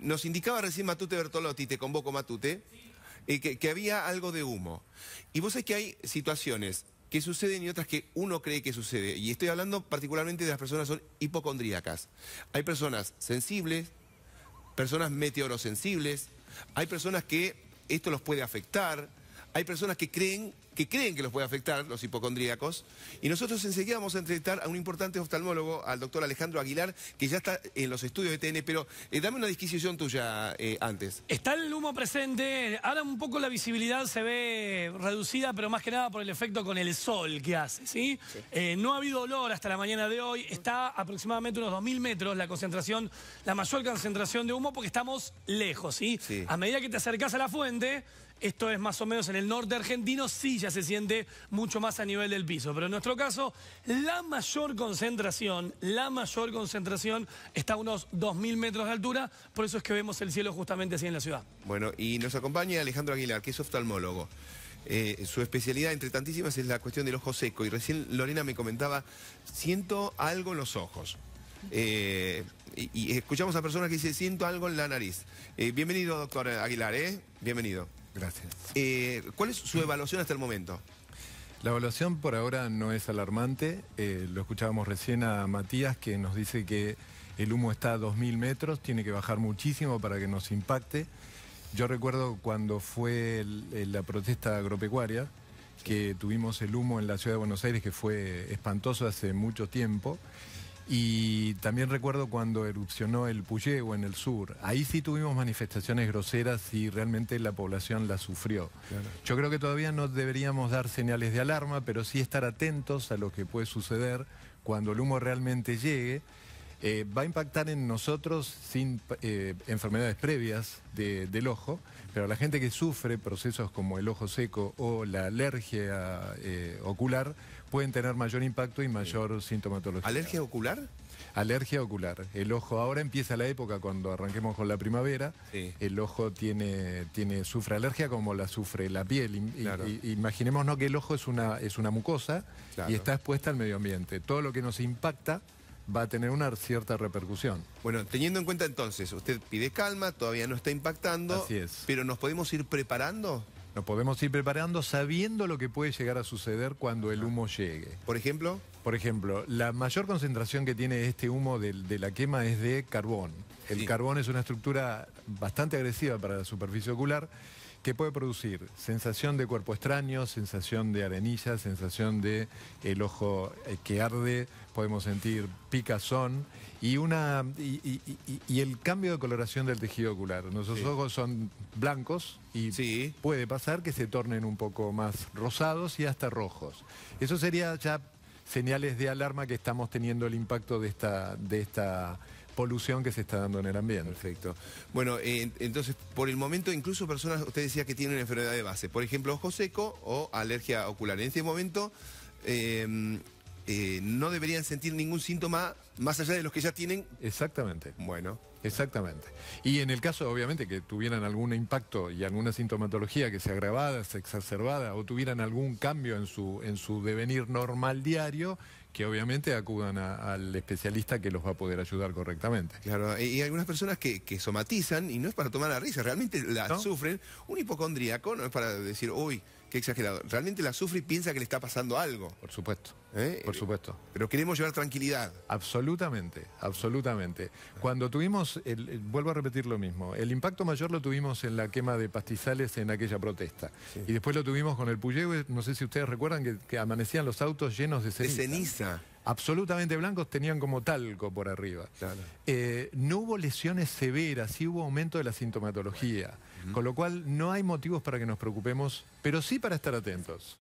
Nos indicaba recién Matute Bertolotti, te convoco Matute, eh, que, había algo de humo. Y vos sabés que hay situaciones que suceden y otras que uno cree que sucede. Y estoy hablando particularmente de las personas que son hipocondríacas. Hay personas sensibles, personas meteorosensibles, hay personas que esto los puede afectar, hay personas que creen, que creen que los puede afectar, los hipocondríacos, y nosotros enseguida vamos a entrevistar a un importante oftalmólogo, al doctor Alejandro Aguilar, que ya está en los estudios de TN, pero eh, dame una disquisición tuya eh, antes. Está el humo presente, ahora un poco la visibilidad se ve reducida, pero más que nada por el efecto con el sol que hace, ¿sí? Eh, no ha habido olor hasta la mañana de hoy, está aproximadamente unos 2.000 metros la concentración, la mayor concentración de humo porque estamos lejos, A medida que te acercas a la fuente esto es más o menos en el norte argentino, sí ya se siente mucho más a nivel del piso. Pero en nuestro caso, la mayor concentración, la mayor concentración está a unos 2.000 metros de altura, por eso es que vemos el cielo justamente así en la ciudad. Bueno, y nos acompaña Alejandro Aguilar, que es oftalmólogo. Eh, su especialidad, entre tantísimas, es la cuestión del ojo seco. Y recién Lorena me comentaba, siento algo en los ojos. Eh, y, escuchamos a personas que dicen, siento algo en la nariz. Eh, bienvenido, doctor Aguilar, ¿eh? Bienvenido. Gracias. Eh, ¿Cuál es su evaluación hasta el momento? La evaluación por ahora no es alarmante. Eh, lo escuchábamos recién a Matías que nos dice que el humo está a 2.000 metros, tiene que bajar muchísimo para que nos impacte. Yo recuerdo cuando fue la protesta agropecuaria, que tuvimos el humo en la ciudad de Buenos Aires, que fue espantoso hace mucho tiempo. Y también recuerdo cuando erupcionó el Puyehue en el sur. Ahí sí tuvimos manifestaciones groseras y realmente la población la sufrió. Yo creo que todavía no deberíamos dar señales de alarma, pero sí estar atentos a lo que puede suceder cuando el humo realmente llegue. Eh, va a impactar en nosotros sin eh, enfermedades previas del ojo, pero la gente que sufre procesos como el ojo seco o la alergia eh, ocular pueden tener mayor impacto y mayor sintomatología. ¿Alergia ocular? Alergia ocular. El ojo, ahora empieza la época cuando arranquemos con la primavera, el ojo tiene, tiene, sufre alergia como la sufre la piel. Imaginemos imaginémonos que el ojo es una, es una mucosa y está expuesta al medio ambiente. Todo lo que nos impacta va a tener una cierta repercusión. Bueno, teniendo en cuenta entonces, usted pide calma, todavía no está impactando. Así es. Pero ¿nos podemos ir preparando? Nos podemos ir preparando sabiendo lo que puede llegar a suceder cuando el humo llegue. ¿Por ejemplo? Por ejemplo, la mayor concentración que tiene este humo de, la quema es de carbón. El carbón es una estructura bastante agresiva para la superficie ocular que puede producir sensación de cuerpo extraño, sensación de arenilla, sensación de el ojo eh, que arde, podemos sentir picazón y una y, el cambio de coloración del tejido ocular. Nuestros ojos son blancos y puede pasar que se tornen un poco más rosados y hasta rojos. Eso sería ya señales de alarma que estamos teniendo el impacto de esta de esta polución que se está dando en el ambiente. Perfecto. Bueno, eh, entonces, por el momento, incluso personas, usted decía que tienen enfermedad de base, por ejemplo, ojo seco o alergia ocular. En este momento, em, eh, no deberían sentir ningún síntoma más allá de los que ya tienen. Exactamente. Bueno. Exactamente. Y en el caso, obviamente, que tuvieran algún impacto y alguna sintomatología que sea agravada, se exacerbada o tuvieran algún cambio en su, en su devenir normal diario, que obviamente acudan al especialista que los va a poder ayudar correctamente. Claro, y, algunas personas que, somatizan, y no es para tomar la risa, realmente la sufren. Un hipocondríaco no es para decir, uy, qué exagerado. Realmente la sufre y piensa que le está pasando algo. Por supuesto. ¿Eh? Por supuesto. Pero queremos llevar tranquilidad. Absolutamente, absolutamente. Cuando tuvimos, vuelvo a repetir lo mismo, el impacto mayor lo tuvimos en la quema de pastizales en aquella protesta. Y después lo tuvimos con el Puyehue, no sé si ustedes recuerdan que, amanecían los autos llenos De ceniza Absolutamente blancos tenían como talco por arriba. Eh, no hubo lesiones severas, sí hubo aumento de la sintomatología, con lo cual no hay motivos para que nos preocupemos, pero sí para estar atentos.